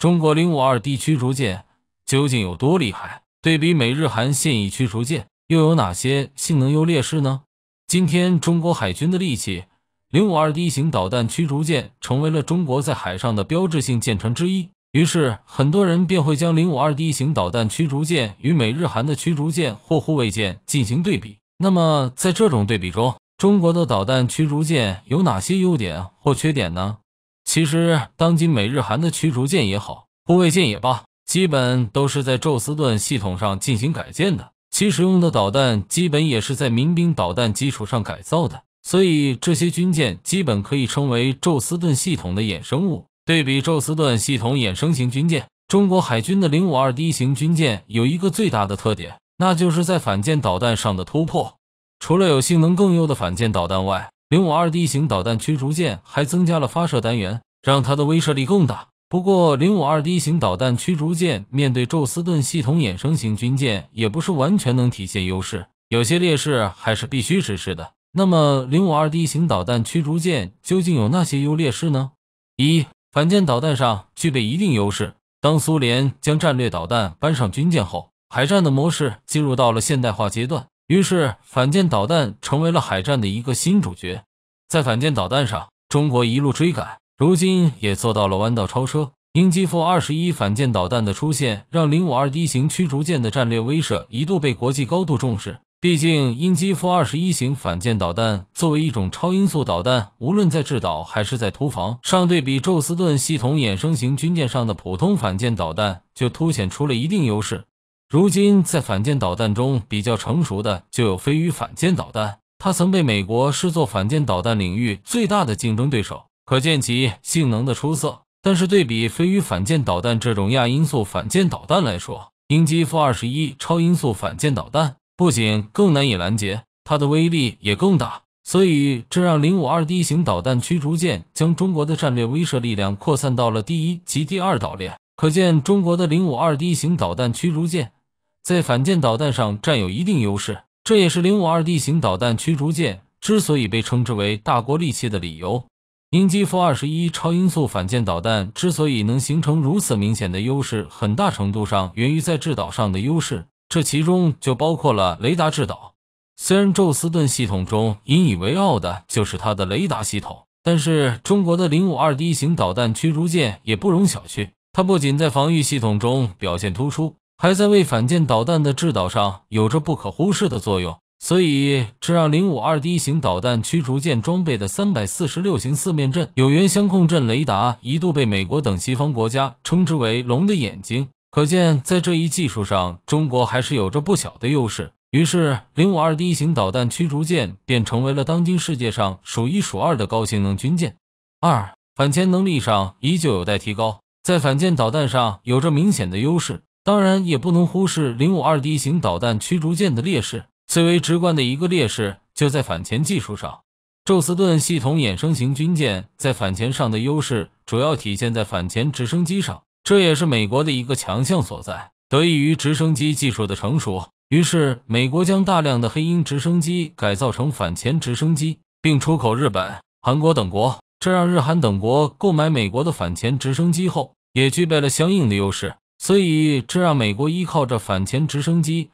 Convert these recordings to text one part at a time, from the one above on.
中国 052D 驱逐舰究竟有多厉害？对比美日韩现役驱逐舰，又有哪些性能优劣势呢？今天，中国海军的利器 052D 型导弹驱逐舰成为了中国在海上的标志性舰船之一。于是，很多人便会将 052D 型导弹驱逐舰与美日韩的驱逐舰或护卫舰进行对比。那么，在这种对比中，中国的导弹驱逐舰有哪些优点或缺点呢？其实，当今美日韩的驱逐舰也好，护卫舰也罢，基本都是在宙斯盾系统上进行改建的，其使用的导弹基本也是在民兵导弹基础上改造的，所以这些军舰基本可以称为宙斯盾系统的衍生物。对比宙斯盾系统衍生型军舰，中国海军的零五二 D 型军舰有一个最大的特点，那就是在反舰导弹上的突破。除了有性能更优的反舰导弹外，零五二 D 型导弹驱逐舰还增加了发射单元，让它的威慑力更大。不过，零五二 D 型导弹驱逐舰面对宙斯盾系统衍生型军舰，也不是完全能体现优势，有些劣势还是必须实施的。那么，零五二 D 型导弹驱逐舰究竟有那些优劣势呢？一，反舰导弹上具备一定优势。当苏联将战略导弹搬上军舰后，海战的模式进入到了现代化阶段。于是，反舰导弹成为了海战的一个新主角。在反舰导弹上，中国一路追赶，如今也做到了弯道超车。鹰击二十一反舰导弹的出现，让零五二 D 型驱逐舰的战略威慑一度被国际高度重视。毕竟，鹰击二十一型反舰导弹作为一种超音速导弹，无论在制导还是在突防上，对比宙斯盾系统衍生型军舰上的普通反舰导弹，就凸显出了一定优势。如今，在反舰导弹中比较成熟的就有飞鱼反舰导弹，它曾被美国视作反舰导弹领域最大的竞争对手，可见其性能的出色。但是，对比飞鱼反舰导弹这种亚音速反舰导弹来说，鹰击 -21 超音速反舰导弹不仅更难以拦截，它的威力也更大。所以，这让 052D 型导弹驱逐舰将中国的战略威慑力量扩散到了第一及第二岛链，可见中国的 052D 型导弹驱逐舰。在反舰导弹上占有一定优势，这也是零五二 D 型导弹驱逐舰之所以被称之为大国利器的理由。鹰击二十一超音速反舰导弹之所以能形成如此明显的优势，很大程度上源于在制导上的优势，这其中就包括了雷达制导。虽然宙斯盾系统中引以为傲的就是它的雷达系统，但是中国的零五二 D 型导弹驱逐舰也不容小觑，它不仅在防御系统中表现突出。还在为反舰导弹的制导上有着不可忽视的作用，所以这让零五二 D 型导弹驱逐舰装备的三百四十六型四面阵有源相控阵雷达一度被美国等西方国家称之为“龙的眼睛”。可见，在这一技术上，中国还是有着不小的优势。于是，零五二 D 型导弹驱逐舰便成为了当今世界上数一数二的高性能军舰。二，反潜能力上依旧有待提高，在反舰导弹上有着明显的优势。当然，也不能忽视零五二 D 型导弹驱逐舰的劣势。最为直观的一个劣势就在反潜技术上。宙斯盾系统衍生型军舰在反潜上的优势主要体现在反潜直升机上，这也是美国的一个强项所在。得益于直升机技术的成熟，于是美国将大量的黑鹰直升机改造成反潜直升机，并出口日本、韩国等国。这让日韩等国购买美国的反潜直升机后，也具备了相应的优势。所以，这让美国依靠着反潜直升机，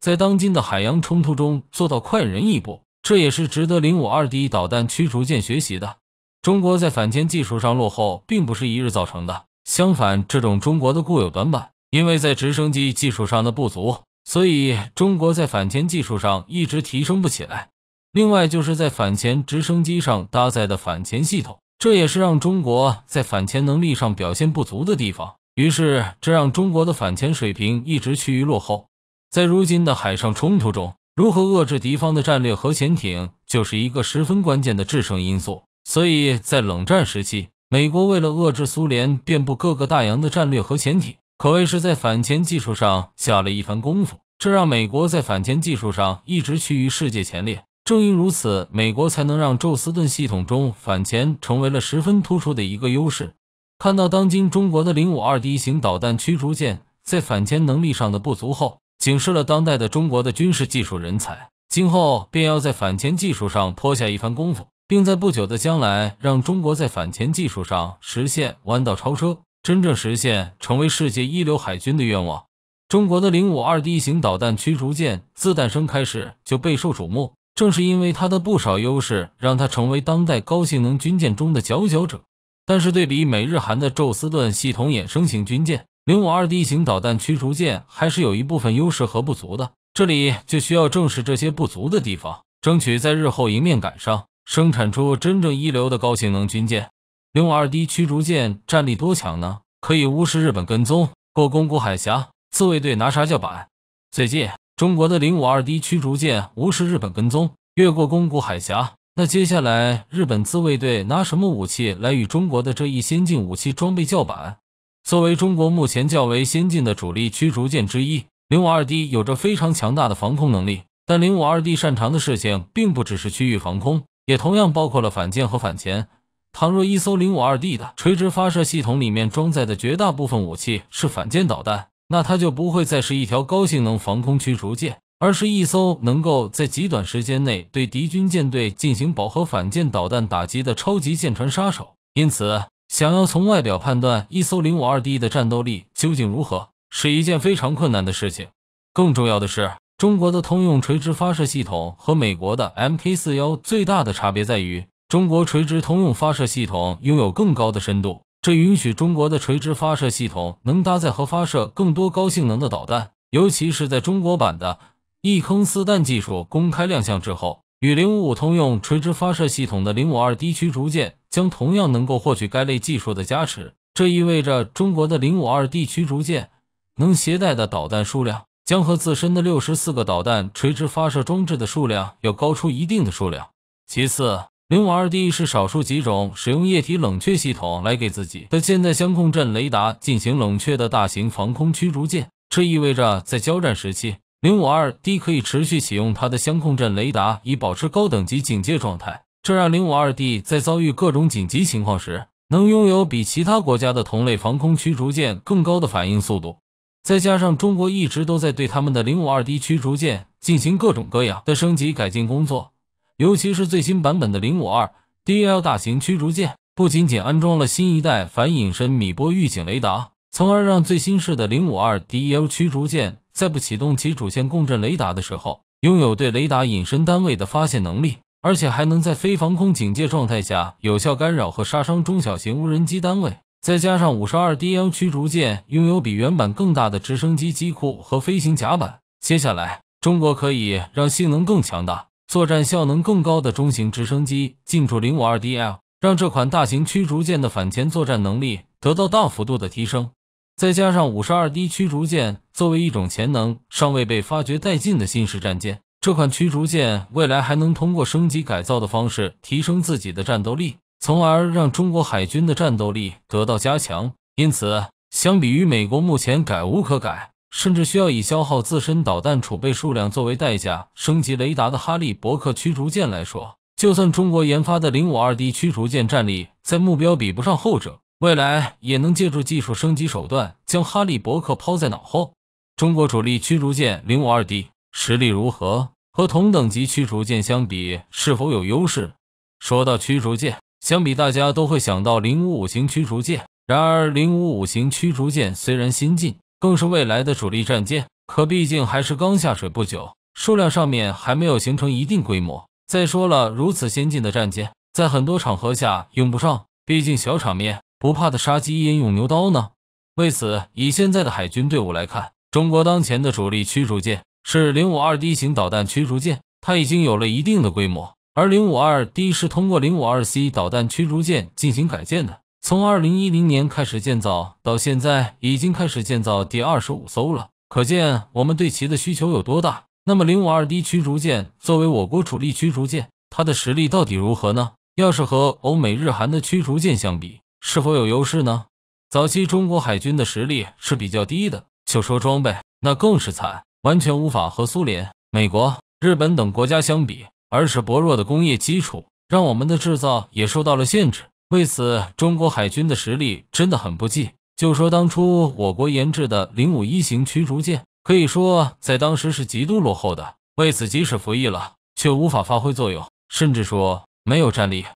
在当今的海洋冲突中做到快人一步，这也是值得 052D 导弹驱逐舰学习的。中国在反潜技术上落后，并不是一日造成的。相反，这种中国的固有短板，因为在直升机技术上的不足，所以中国在反潜技术上一直提升不起来。另外，就是在反潜直升机上搭载的反潜系统，这也是让中国在反潜能力上表现不足的地方。于是，这让中国的反潜水平一直趋于落后。在如今的海上冲突中，如何遏制敌方的战略核潜艇，就是一个十分关键的制胜因素。所以，在冷战时期，美国为了遏制苏联遍布各个大洋的战略核潜艇，可谓是在反潜技术上下了一番功夫。这让美国在反潜技术上一直趋于世界前列。正因如此，美国才能让宙斯盾系统中反潜成为了十分突出的一个优势。看到当今中国的零五二 D 型导弹驱逐舰在反潜能力上的不足后，警示了当代的中国的军事技术人才，今后便要在反潜技术上颇下一番功夫，并在不久的将来让中国在反潜技术上实现弯道超车，真正实现成为世界一流海军的愿望。中国的零五二 D 型导弹驱逐舰自诞生开始就备受瞩目，正是因为它的不少优势，让它成为当代高性能军舰中的佼佼者。但是对比美日韩的宙斯盾系统衍生型军舰，零五二 D 型导弹驱逐舰还是有一部分优势和不足的。这里就需要正视这些不足的地方，争取在日后迎面赶上，生产出真正一流的高性能军舰。零五二 D 驱逐舰战力多强呢？可以无视日本跟踪，过宫古海峡，自卫队拿啥叫板？最近中国的零五二 D 驱逐舰无视日本跟踪，越过宫古海峡。那接下来，日本自卫队拿什么武器来与中国的这一先进武器装备叫板？作为中国目前较为先进的主力驱逐舰之一，零五二 D 有着非常强大的防空能力。但零五二 D 擅长的事情并不只是区域防空，也同样包括了反舰和反潜。倘若一艘零五二 D 的垂直发射系统里面装载的绝大部分武器是反舰导弹，那它就不会再是一条高性能防空驱逐舰。而是一艘能够在极短时间内对敌军舰队进行饱和反舰导弹打击的超级舰船杀手。因此，想要从外表判断一艘零五二 D 的战斗力究竟如何，是一件非常困难的事情。更重要的是，中国的通用垂直发射系统和美国的 Mk 四幺最大的差别在于，中国垂直通用发射系统拥有更高的深度，这允许中国的垂直发射系统能搭载和发射更多高性能的导弹，尤其是在中国版的。一坑四弹技术公开亮相之后，与零五五通用垂直发射系统的零五二 D 驱逐舰将同样能够获取该类技术的加持。这意味着中国的零五二 D 驱逐舰能携带的导弹数量，将和自身的六十四个导弹垂直发射装置的数量要高出一定的数量。其次，零五二 D 是少数几种使用液体冷却系统来给自己的舰载相控阵雷达进行冷却的大型防空驱逐舰。这意味着在交战时期。零五二 D 可以持续启用它的相控阵雷达，以保持高等级警戒状态。这让零五二 D 在遭遇各种紧急情况时，能拥有比其他国家的同类防空驱逐舰更高的反应速度。再加上中国一直都在对他们的零五二 D 驱逐舰进行各种各样的升级改进工作，尤其是最新版本的零五二 DL 大型驱逐舰，不仅仅安装了新一代反隐身米波预警雷达，从而让最新式的零五二 DL 驱逐舰。在不启动其主线共振雷达的时候，拥有对雷达隐身单位的发现能力，而且还能在非防空警戒状态下有效干扰和杀伤中小型无人机单位。再加上五十二 DL 驱逐舰拥有比原版更大的直升机机库和飞行甲板，接下来中国可以让性能更强大、作战效能更高的中型直升机进驻零五二 DL，让这款大型驱逐舰的反潜作战能力得到大幅度的提升。再加上 52D 驱逐舰作为一种潜能尚未被发掘殆尽的新式战舰，这款驱逐舰未来还能通过升级改造的方式提升自己的战斗力，从而让中国海军的战斗力得到加强。因此，相比于美国目前改无可改，甚至需要以消耗自身导弹储备数量作为代价升级雷达的“哈利伯克”驱逐舰来说，就算中国研发的 052D 驱逐舰战力在目标比不上后者。未来也能借助技术升级手段将哈利伯克抛在脑后。中国主力驱逐舰零五二 D 实力如何？和同等级驱逐舰相比，是否有优势？说到驱逐舰，相比大家都会想到零五五型驱逐舰。然而，零五五型驱逐舰虽然先进，更是未来的主力战舰，可毕竟还是刚下水不久，数量上面还没有形成一定规模。再说了，如此先进的战舰，在很多场合下用不上，毕竟小场面。不怕的杀鸡焉用牛刀呢？为此，以现在的海军队伍来看，中国当前的主力驱逐舰是零五二 D 型导弹驱逐舰，它已经有了一定的规模。而零五二 D 是通过零五二 C 导弹驱逐舰进行改建的。从二零一零年开始建造，到现在已经开始建造第二十五艘了，可见我们对其的需求有多大。那么，零五二 D 驱逐舰作为我国主力驱逐舰，它的实力到底如何呢？要是和欧美日韩的驱逐舰相比？是否有优势呢？早期中国海军的实力是比较低的，就说装备，那更是惨，完全无法和苏联、美国、日本等国家相比。而是薄弱的工业基础，让我们的制造也受到了限制。为此，中国海军的实力真的很不济。就说当初我国研制的零五一型驱逐舰，可以说在当时是极度落后的。为此，即使服役了，却无法发挥作用，甚至说没有战力。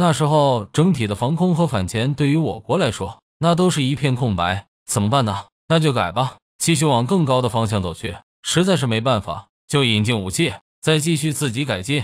那时候整体的防空和反潜对于我国来说，那都是一片空白，怎么办呢？那就改吧，继续往更高的方向走去，实在是没办法，就引进武器，再继续自己改进。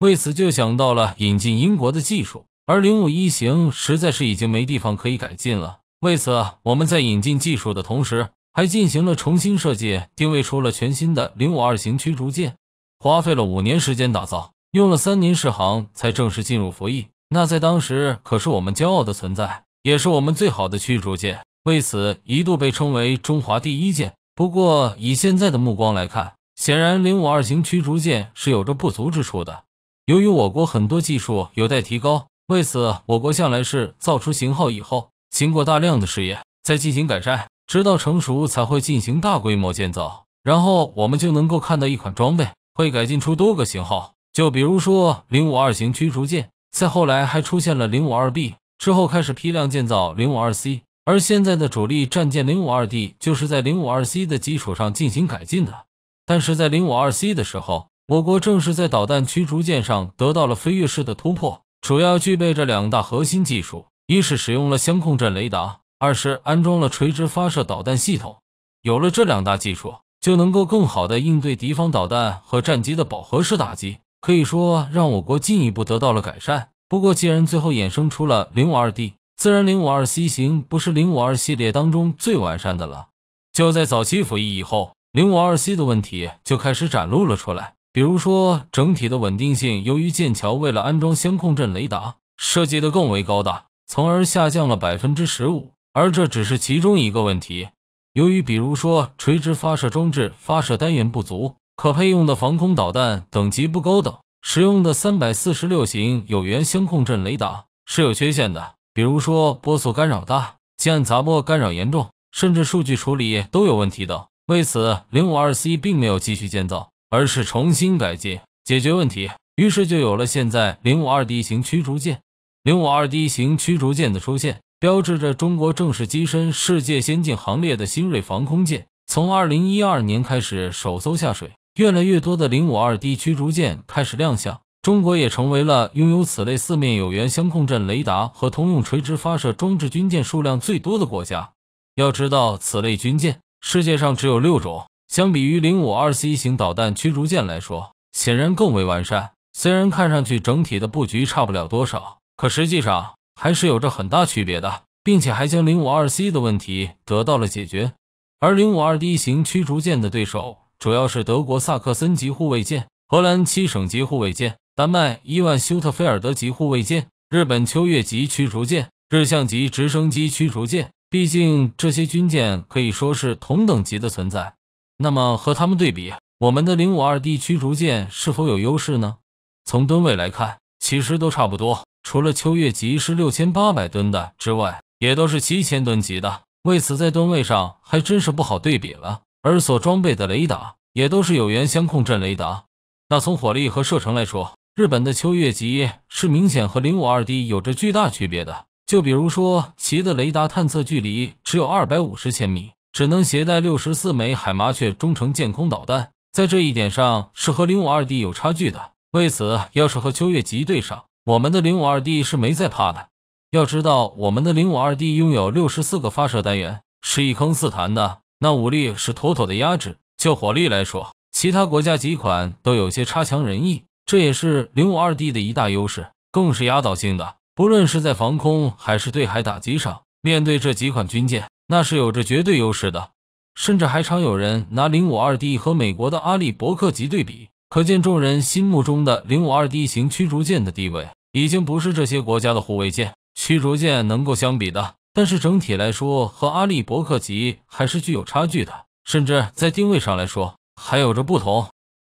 为此就想到了引进英国的技术，而零五一型实在是已经没地方可以改进了。为此，我们在引进技术的同时，还进行了重新设计，定位出了全新的零五二型驱逐舰，花费了五年时间打造，用了三年试航才正式进入服役。那在当时可是我们骄傲的存在，也是我们最好的驱逐舰，为此一度被称为“中华第一舰”。不过，以现在的目光来看，显然零五二型驱逐舰是有着不足之处的。由于我国很多技术有待提高，为此我国向来是造出型号以后，经过大量的试验，再进行改善，直到成熟才会进行大规模建造。然后我们就能够看到一款装备会改进出多个型号，就比如说零五二型驱逐舰。再后来还出现了零五二 B，之后开始批量建造零五二 C，而现在的主力战舰零五二 D 就是在零五二 C 的基础上进行改进的。但是在零五二 C 的时候，我国正是在导弹驱逐舰上得到了飞跃式的突破，主要具备着两大核心技术：一是使用了相控阵雷达，二是安装了垂直发射导弹系统。有了这两大技术，就能够更好的应对敌方导弹和战机的饱和式打击。可以说让我国进一步得到了改善。不过，既然最后衍生出了零五二 D，自然零五二 C 型不是零五二系列当中最完善的了。就在早期服役以后，零五二 C 的问题就开始展露了出来。比如说，整体的稳定性，由于剑桥为了安装相控阵雷达设计的更为高大，从而下降了百分之十五。而这只是其中一个问题。由于，比如说垂直发射装置发射单元不足。可配用的防空导弹等级不高，等使用的三百四十六型有源相控阵雷达是有缺陷的，比如说波速干扰大、舰杂波干扰严重，甚至数据处理都有问题等。为此，零五二 C 并没有继续建造，而是重新改进解决问题，于是就有了现在零五二 D 型驱逐舰。零五二 D 型驱逐舰的出现，标志着中国正式跻身世界先进行列的新锐防空舰。从二零一二年开始，首艘下水。越来越多的零五二 D 驱逐舰开始亮相，中国也成为了拥有此类四面有源相控阵雷达和通用垂直发射装置军舰数量最多的国家。要知道，此类军舰世界上只有六种，相比于零五二 C 型导弹驱逐舰来说，显然更为完善。虽然看上去整体的布局差不了多少，可实际上还是有着很大区别的，并且还将零五二 C 的问题得到了解决。而零五二 D 型驱逐舰的对手。主要是德国萨克森级护卫舰、荷兰七省级护卫舰、丹麦伊万休特菲尔德级护卫舰、日本秋月级驱逐舰、日向级直升机驱逐舰。毕竟这些军舰可以说是同等级的存在。那么和他们对比，我们的零五二 D 驱逐舰是否有优势呢？从吨位来看，其实都差不多，除了秋月级是六千八百吨的之外，也都是七千吨级的。为此，在吨位上还真是不好对比了。而所装备的雷达也都是有源相控阵雷达。那从火力和射程来说，日本的秋月级是明显和零五二 D 有着巨大区别的。就比如说，其的雷达探测距离只有二百五十千米，只能携带六十四枚海麻雀中程舰空导弹，在这一点上是和零五二 D 有差距的。为此，要是和秋月级对上，我们的零五二 D 是没在怕的。要知道，我们的零五二 D 拥有六十四个发射单元，是一坑四弹的。那武力是妥妥的压制，就火力来说，其他国家几款都有些差强人意，这也是零五二 D 的一大优势，更是压倒性的。不论是在防空还是对海打击上，面对这几款军舰，那是有着绝对优势的，甚至还常有人拿零五二 D 和美国的阿利伯克级对比，可见众人心目中的零五二 D 型驱逐舰的地位，已经不是这些国家的护卫舰、驱逐舰能够相比的。但是整体来说，和阿利伯克级还是具有差距的，甚至在定位上来说还有着不同。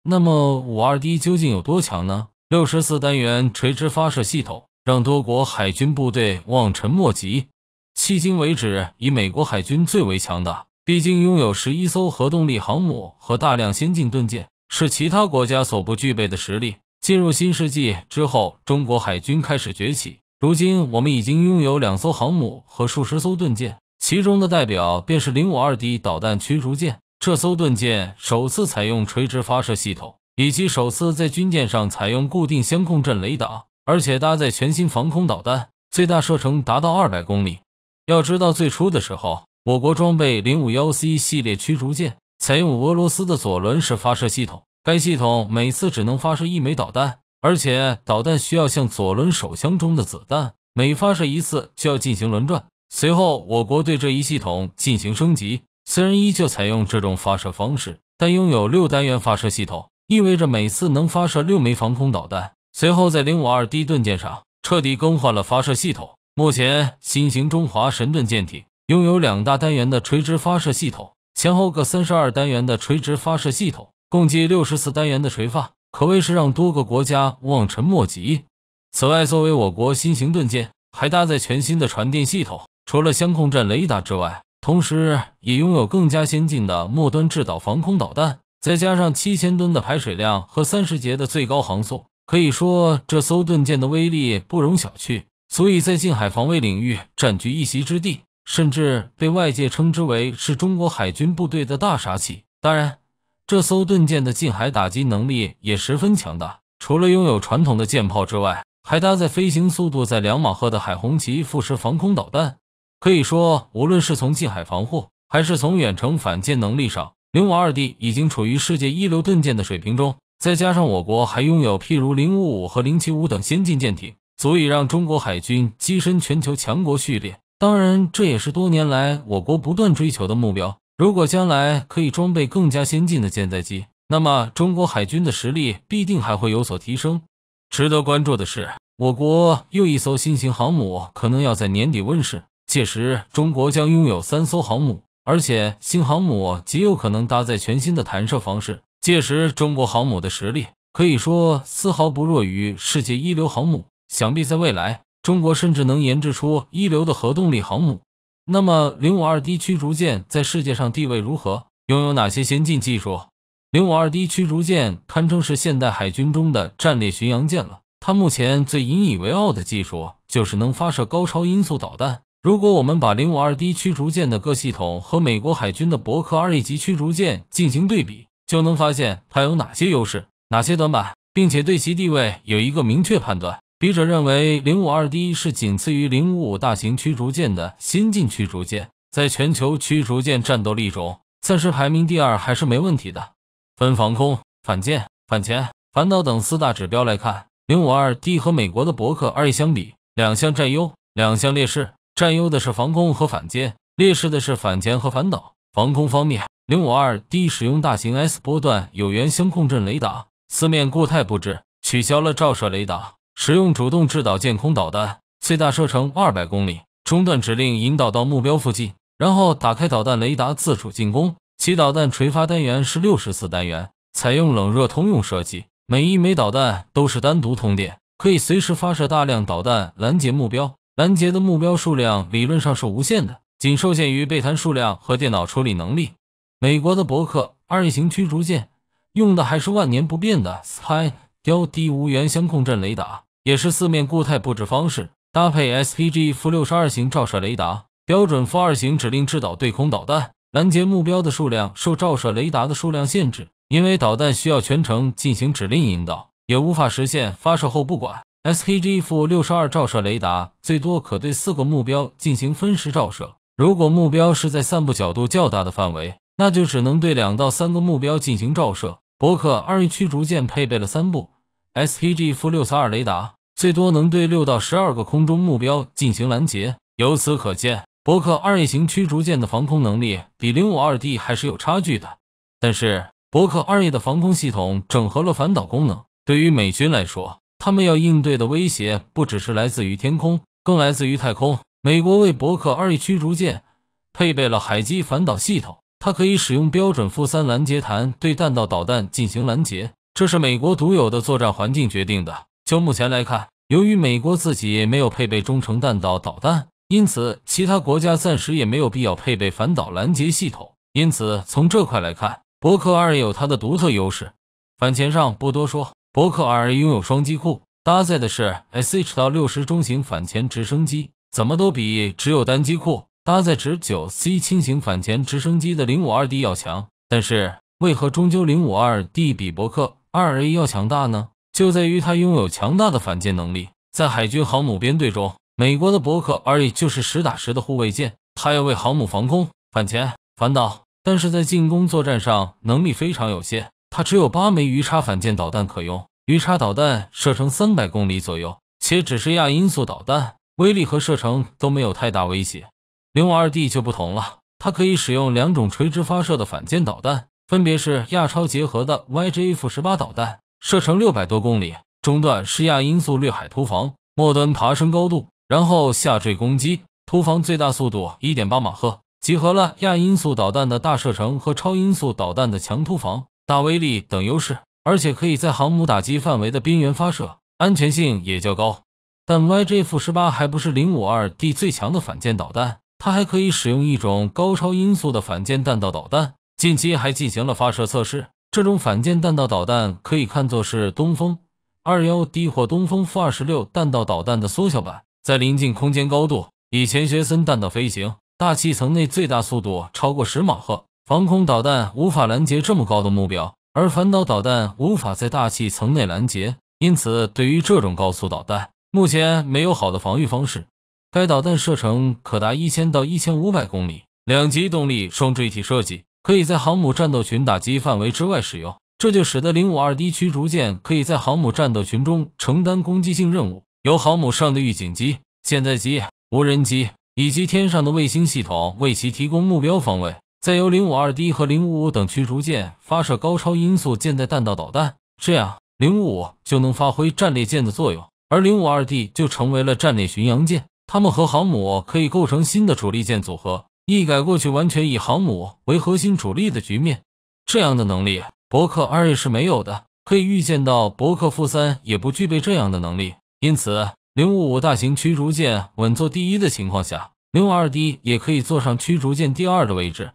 那么，五二 D 究竟有多强呢？六十四单元垂直发射系统让多国海军部队望尘莫及。迄今为止，以美国海军最为强大，毕竟拥有十一艘核动力航母和大量先进盾舰，是其他国家所不具备的实力。进入新世纪之后，中国海军开始崛起。如今，我们已经拥有两艘航母和数十艘盾舰，其中的代表便是 052D 导弹驱逐舰。这艘盾舰首次采用垂直发射系统，以及首次在军舰上采用固定相控阵雷达，而且搭载全新防空导弹，最大射程达到二百公里。要知道，最初的时候，我国装备 051C 系列驱逐舰，采用俄罗斯的左轮式发射系统，该系统每次只能发射一枚导弹。而且导弹需要向左轮手枪中的子弹，每发射一次就要进行轮转。随后，我国对这一系统进行升级，虽然依旧采用这种发射方式，但拥有六单元发射系统，意味着每次能发射六枚防空导弹。随后，在零五二 D 盾舰上彻底更换了发射系统。目前，新型中华神盾舰艇拥有两大单元的垂直发射系统，前后各三十二单元的垂直发射系统，共计六十四单元的垂发。可谓是让多个国家望尘莫及。此外，作为我国新型盾舰，还搭载全新的传电系统，除了相控阵雷达之外，同时也拥有更加先进的末端制导防空导弹。再加上七千吨的排水量和三十节的最高航速，可以说这艘盾舰的威力不容小觑，所以在近海防卫领域占据一席之地，甚至被外界称之为是中国海军部队的大杀器。当然。这艘盾舰的近海打击能力也十分强大，除了拥有传统的舰炮之外，还搭载飞行速度在两马赫的海红旗副士防空导弹。可以说，无论是从近海防护，还是从远程反舰能力上，零五二 D 已经处于世界一流盾舰的水平中。再加上我国还拥有譬如零五五和零七五等先进舰艇，足以让中国海军跻身全球强国序列。当然，这也是多年来我国不断追求的目标。如果将来可以装备更加先进的舰载机，那么中国海军的实力必定还会有所提升。值得关注的是，我国又一艘新型航母可能要在年底问世，届时中国将拥有三艘航母，而且新航母极有可能搭载全新的弹射方式。届时，中国航母的实力可以说丝毫不弱于世界一流航母。想必在未来，中国甚至能研制出一流的核动力航母。那么，零五二 D 驱逐舰在世界上地位如何？拥有哪些先进技术？零五二 D 驱逐舰堪称是现代海军中的战列巡洋舰了。它目前最引以为傲的技术就是能发射高超音速导弹。如果我们把零五二 D 驱逐舰的各系统和美国海军的伯克二 A 级驱逐舰进行对比，就能发现它有哪些优势、哪些短板，并且对其地位有一个明确判断。笔者认为，零五二 D 是仅次于零五五大型驱逐舰的先进驱逐舰，在全球驱逐舰战斗力中暂时排名第二还是没问题的。分防空、反舰、反潜、反导等四大指标来看，零五二 D 和美国的伯克二相比，两项占优，两项劣势。占优的是防空和反舰，劣势的是反潜和反导。防空方面，零五二 D 使用大型 S 波段有源相控阵雷达，四面固态布置，取消了照射雷达。使用主动制导舰空导弹，最大射程二百公里，中断指令引导到目标附近，然后打开导弹雷达自主进攻。其导弹垂发单元是六十四单元，采用冷热通用设计，每一枚导弹都是单独通电，可以随时发射大量导弹拦截目标。拦截的目标数量理论上是无限的，仅受限于备弹数量和电脑处理能力。美国的伯克二型驱逐舰用的还是万年不变的 Spy 雕 D 无源相控阵雷达。也是四面固态布置方式，搭配 S P G- 负六十二型照射雷达，标准负二型指令制导对空导弹，拦截目标的数量受照射雷达的数量限制，因为导弹需要全程进行指令引导，也无法实现发射后不管。S P G- 负六十二照射雷达最多可对四个目标进行分时照射，如果目标是在散布角度较大的范围，那就只能对两到三个目标进行照射。伯克二型驱逐舰配备了三部。SPG- 负六四二雷达最多能对六到十二个空中目标进行拦截。由此可见，伯克二 E 型驱逐舰的防空能力比零五二 D 还是有差距的。但是，伯克二 E 的防空系统整合了反导功能。对于美军来说，他们要应对的威胁不只是来自于天空，更来自于太空。美国为伯克二 E 驱逐舰配备了海基反导系统，它可以使用标准负三拦截弹对弹道导弹进行拦截。这是美国独有的作战环境决定的。就目前来看，由于美国自己没有配备中程弹道导弹，因此其他国家暂时也没有必要配备反导拦截系统。因此，从这块来看，伯克二有它的独特优势。反潜上不多说，伯克二拥有双机库，搭载的是 S H-60 到中型反潜直升机，怎么都比只有单机库搭载直 9C 轻型反潜直升机的零五二 D 要强。但是，为何终究零五二 D 比伯克？R 二 A 要强大呢，就在于它拥有强大的反舰能力。在海军航母编队中，美国的伯克 R A 就是实打实的护卫舰，它要为航母防空、反潜、反导，但是在进攻作战上能力非常有限。它只有八枚鱼叉反舰导弹可用，鱼叉导弹射程三百公里左右，且只是亚音速导弹，威力和射程都没有太大威胁。零五二 D 就不同了，它可以使用两种垂直发射的反舰导弹。分别是亚超结合的 YJF 十八导弹，射程六百多公里，中段是亚音速掠海突防，末端爬升高度，然后下坠攻击，突防最大速度一点八马赫，集合了亚音速导弹的大射程和超音速导弹的强突防、大威力等优势，而且可以在航母打击范围的边缘发射，安全性也较高。但 YJF 十八还不是零五二 D 最强的反舰导弹，它还可以使用一种高超音速的反舰弹道导弹。近期还进行了发射测试。这种反舰弹道导弹可以看作是东风二幺 D 或东风负二十六弹道导弹的缩小版，在临近空间高度以钱学森弹道飞行，大气层内最大速度超过十马赫。防空导弹无法拦截这么高的目标，而反导导弹无法在大气层内拦截，因此对于这种高速导弹，目前没有好的防御方式。该导弹射程可达一千到一千五百公里，两级动力双锥体设计。可以在航母战斗群打击范围之外使用，这就使得零五二 D 驱逐舰可以在航母战斗群中承担攻击性任务。由航母上的预警机、舰载机、无人机以及天上的卫星系统为其提供目标方位，再由零五二 D 和零五五等驱逐舰发射高超音速舰载弹道导弹，这样零五五就能发挥战列舰的作用，而零五二 D 就成为了战列巡洋舰。它们和航母可以构成新的主力舰组合。一改过去完全以航母为核心主力的局面，这样的能力伯克二也是没有的，可以预见到伯克负三也不具备这样的能力，因此零五五大型驱逐舰稳坐第一的情况下，零五二 d 也可以坐上驱逐舰第二的位置。